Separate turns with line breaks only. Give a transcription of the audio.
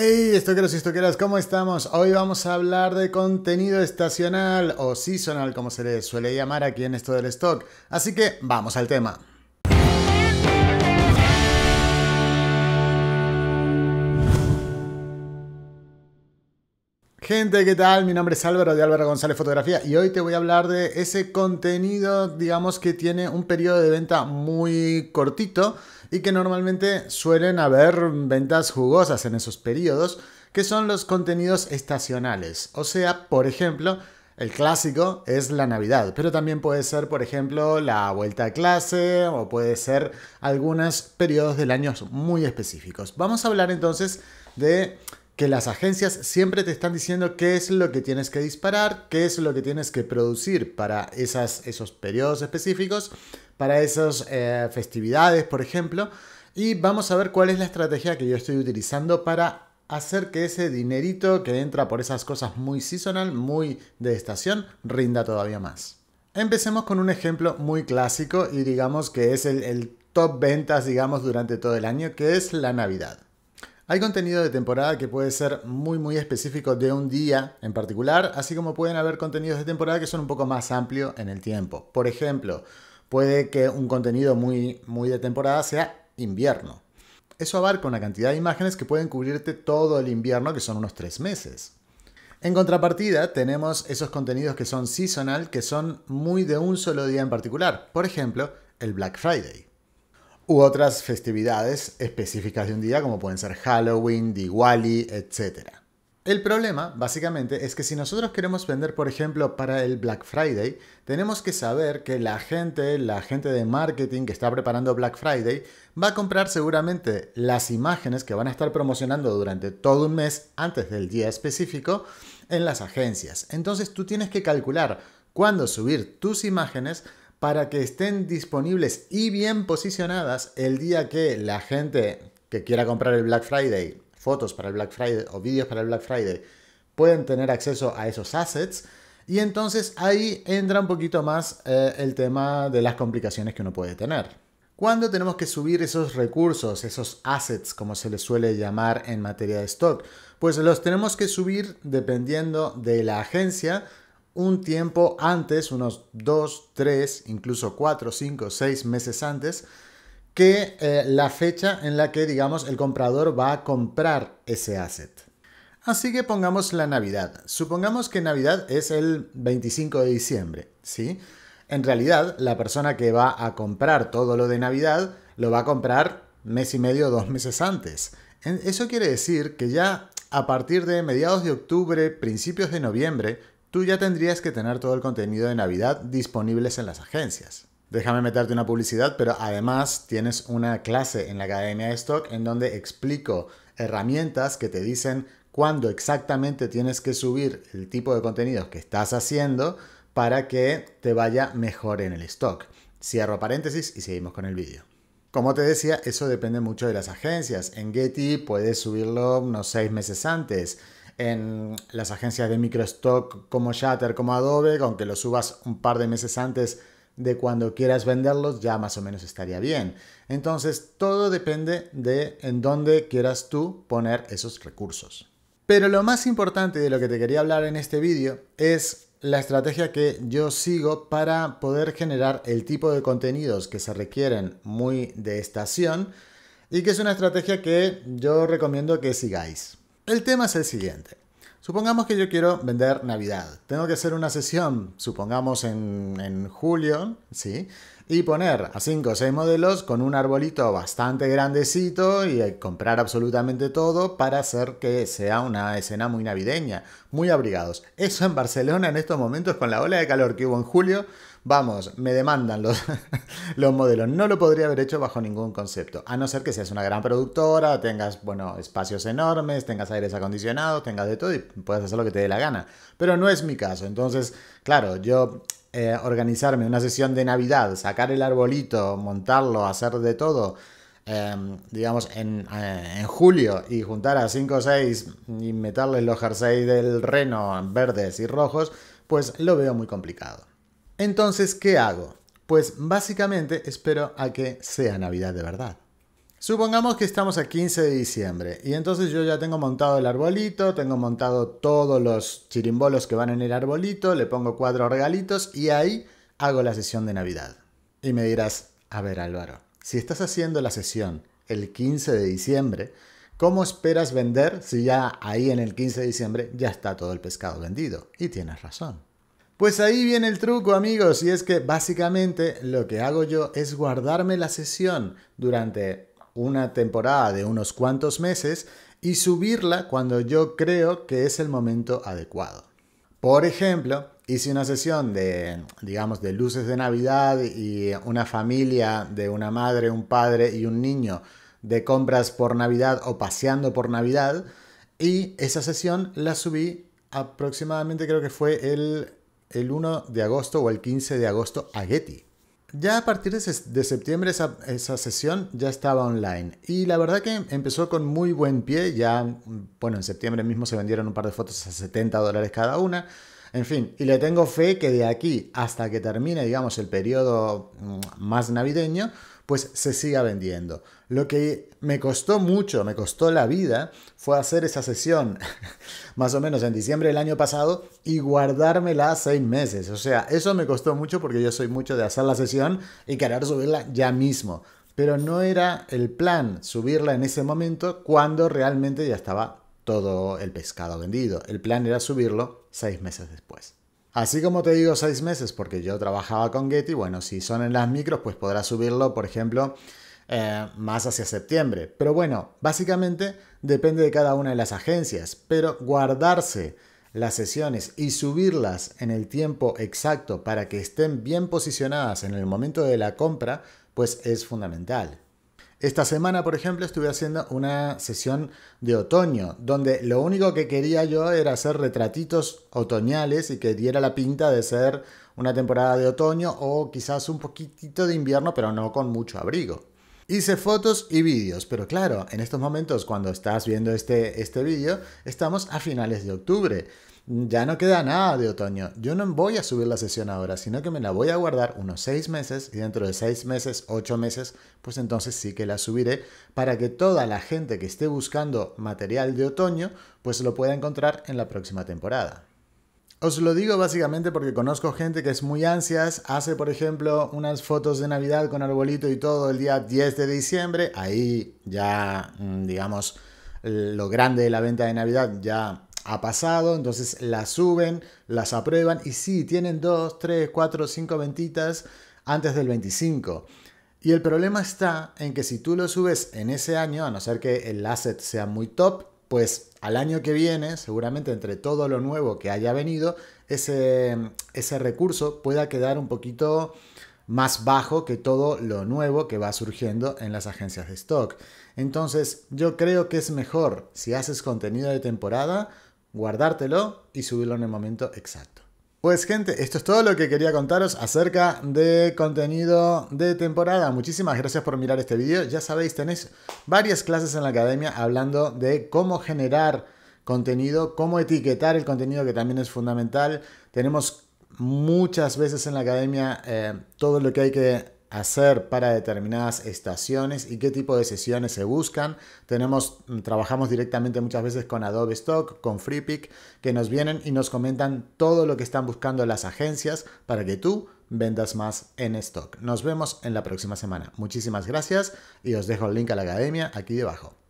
Hey, estoqueros y estoqueras, ¿cómo estamos? Hoy vamos a hablar de contenido estacional o seasonal, como se le suele llamar aquí en esto del stock. Así que vamos al tema. Gente, ¿qué tal? Mi nombre es Álvaro de Álvaro González Fotografía y hoy te voy a hablar de ese contenido, digamos, que tiene un periodo de venta muy cortito y que normalmente suelen haber ventas jugosas en esos periodos, que son los contenidos estacionales. O sea, por ejemplo, el clásico es la Navidad, pero también puede ser, por ejemplo, la vuelta a clase o puede ser algunos periodos del año muy específicos. Vamos a hablar entonces de que las agencias siempre te están diciendo qué es lo que tienes que disparar, qué es lo que tienes que producir para esas, esos periodos específicos, para esas eh, festividades, por ejemplo. Y vamos a ver cuál es la estrategia que yo estoy utilizando para hacer que ese dinerito que entra por esas cosas muy seasonal, muy de estación, rinda todavía más. Empecemos con un ejemplo muy clásico y digamos que es el, el top ventas, digamos, durante todo el año, que es la Navidad. Hay contenido de temporada que puede ser muy muy específico de un día en particular, así como pueden haber contenidos de temporada que son un poco más amplios en el tiempo. Por ejemplo, puede que un contenido muy muy de temporada sea invierno. Eso abarca una cantidad de imágenes que pueden cubrirte todo el invierno, que son unos tres meses. En contrapartida, tenemos esos contenidos que son seasonal, que son muy de un solo día en particular. Por ejemplo, el Black Friday u otras festividades específicas de un día, como pueden ser Halloween, Diwali, etc. El problema, básicamente, es que si nosotros queremos vender, por ejemplo, para el Black Friday, tenemos que saber que la gente, la gente de marketing que está preparando Black Friday, va a comprar seguramente las imágenes que van a estar promocionando durante todo un mes antes del día específico en las agencias. Entonces tú tienes que calcular cuándo subir tus imágenes para que estén disponibles y bien posicionadas el día que la gente que quiera comprar el Black Friday, fotos para el Black Friday o vídeos para el Black Friday, pueden tener acceso a esos assets. Y entonces ahí entra un poquito más eh, el tema de las complicaciones que uno puede tener. ¿Cuándo tenemos que subir esos recursos, esos assets, como se les suele llamar en materia de stock? Pues los tenemos que subir dependiendo de la agencia un tiempo antes, unos 2, 3, incluso 4, 5, 6 meses antes, que eh, la fecha en la que, digamos, el comprador va a comprar ese asset. Así que pongamos la Navidad. Supongamos que Navidad es el 25 de diciembre, ¿sí? En realidad, la persona que va a comprar todo lo de Navidad lo va a comprar mes y medio, dos meses antes. Eso quiere decir que ya a partir de mediados de octubre, principios de noviembre, tú ya tendrías que tener todo el contenido de Navidad disponibles en las agencias. Déjame meterte una publicidad, pero además tienes una clase en la Academia de Stock en donde explico herramientas que te dicen cuándo exactamente tienes que subir el tipo de contenidos que estás haciendo para que te vaya mejor en el stock. Cierro paréntesis y seguimos con el vídeo. Como te decía, eso depende mucho de las agencias. En Getty puedes subirlo unos seis meses antes en las agencias de microstock como Shutter, como Adobe, aunque lo subas un par de meses antes de cuando quieras venderlos, ya más o menos estaría bien. Entonces, todo depende de en dónde quieras tú poner esos recursos. Pero lo más importante de lo que te quería hablar en este vídeo es la estrategia que yo sigo para poder generar el tipo de contenidos que se requieren muy de estación y que es una estrategia que yo recomiendo que sigáis. El tema es el siguiente. Supongamos que yo quiero vender Navidad. Tengo que hacer una sesión, supongamos en, julio, ¿sí? Y poner a 5 o 6 modelos con un arbolito bastante grandecito y eh, comprar absolutamente todo para hacer que sea una escena muy navideña, muy abrigados. Eso en Barcelona en estos momentos con la ola de calor que hubo en julio Vamos, me demandan los, los modelos. No lo podría haber hecho bajo ningún concepto. A no ser que seas una gran productora, tengas, bueno, espacios enormes, tengas aires acondicionados, tengas de todo y puedas hacer lo que te dé la gana. Pero no es mi caso. Entonces, claro, yo eh, organizarme una sesión de Navidad, sacar el arbolito, montarlo, hacer de todo. Em, digamos, eh, en, julio y juntar a 5 o 6 y meterles los jerseys del reno verdes y rojos, pues lo veo muy complicado. Entonces, ¿qué hago? Pues básicamente espero a que sea Navidad de verdad. Supongamos que estamos a 15 de diciembre y entonces yo ya tengo montado el arbolito, tengo montado todos los chirimbolos que van en el arbolito, le pongo cuatro regalitos y ahí hago la sesión de Navidad. Y me dirás, a ver Álvaro, si estás haciendo la sesión el 15 de diciembre, ¿cómo esperas vender si ya ahí en el 15 de diciembre ya está todo el pescado vendido? Y tienes razón. Pues ahí viene el truco amigos y es que básicamente lo que hago yo es guardarme la sesión durante una temporada de unos cuantos meses y subirla cuando yo creo que es el momento adecuado. Por ejemplo, hice una sesión de, digamos, de luces de Navidad y una familia de una madre, un padre y un niño de compras por Navidad o paseando por Navidad. Y esa sesión la subí aproximadamente, creo que fue el el 1 de agosto o el 15 de agosto a Getty. Ya a partir de, septiembre esa, esa, sesión ya estaba online y la verdad que empezó con muy buen pie, ya, bueno, en septiembre mismo se vendieron un par de fotos a 70 dólares cada una, en fin, y le tengo fe que de aquí hasta que termine, digamos, el periodo mm, más navideño, pues se siga vendiendo. Lo que me costó mucho, me costó la vida, fue hacer esa sesión más o menos en diciembre del año pasado y guardármela seis meses. O sea, eso me costó mucho porque yo soy mucho de hacer la sesión y querer subirla ya mismo. Pero no era el plan subirla en ese momento cuando realmente ya estaba todo el pescado vendido. El plan era subirlo seis meses después. Así como te digo seis meses, porque yo trabajaba con Getty, bueno, si son en las micros, pues podrás subirlo, por ejemplo, eh, más hacia septiembre. Pero bueno, básicamente depende de cada una de las agencias, pero guardarse las sesiones y subirlas en el tiempo exacto para que estén bien posicionadas en el momento de la compra, pues es fundamental. Esta semana, por ejemplo, estuve haciendo una sesión de otoño, donde lo único que quería yo era hacer retratitos otoñales y que diera la pinta de ser una temporada de otoño o quizás un poquitito de invierno, pero no con mucho abrigo. Hice fotos y vídeos, pero claro, en estos momentos cuando estás viendo este, este vídeo, estamos a finales de octubre. Ya no queda nada de otoño. Yo no voy a subir la sesión ahora, sino que me la voy a guardar unos seis meses y dentro de seis meses, ocho meses, pues entonces sí que la subiré para que toda la gente que esté buscando material de otoño, pues lo pueda encontrar en la próxima temporada. Os lo digo básicamente porque conozco gente que es muy ansias, hace por ejemplo unas fotos de Navidad con arbolito y todo el día 10 de diciembre, ahí ya mm, digamos lo grande de la venta de Navidad ya ha pasado, entonces las suben, las aprueban y sí, tienen 2, 3, 4, 5 ventitas antes del 25. Y el problema está en que si tú lo subes en ese año, a no ser que el asset sea muy top, pues al año que viene, seguramente entre todo lo nuevo que haya venido, ese, ese recurso pueda quedar un poquito más bajo que todo lo nuevo que va surgiendo en las agencias de stock. Entonces yo creo que es mejor, si haces contenido de temporada, guardártelo y subirlo en el momento exacto. Pues gente, esto es todo lo que quería contaros acerca de contenido de temporada. Muchísimas gracias por mirar este vídeo. Ya sabéis, tenéis varias clases en la academia hablando de cómo generar contenido, cómo etiquetar el contenido, que también es fundamental. Tenemos muchas veces en la academia eh, todo lo que hay que hacer para determinadas estaciones y qué tipo de sesiones se buscan. Tenemos, trabajamos directamente muchas veces con Adobe Stock, con FreePick, que nos vienen y nos comentan todo lo que están buscando las agencias para que tú vendas más en stock. Nos vemos en la próxima semana. Muchísimas gracias y os dejo el link a la academia aquí debajo.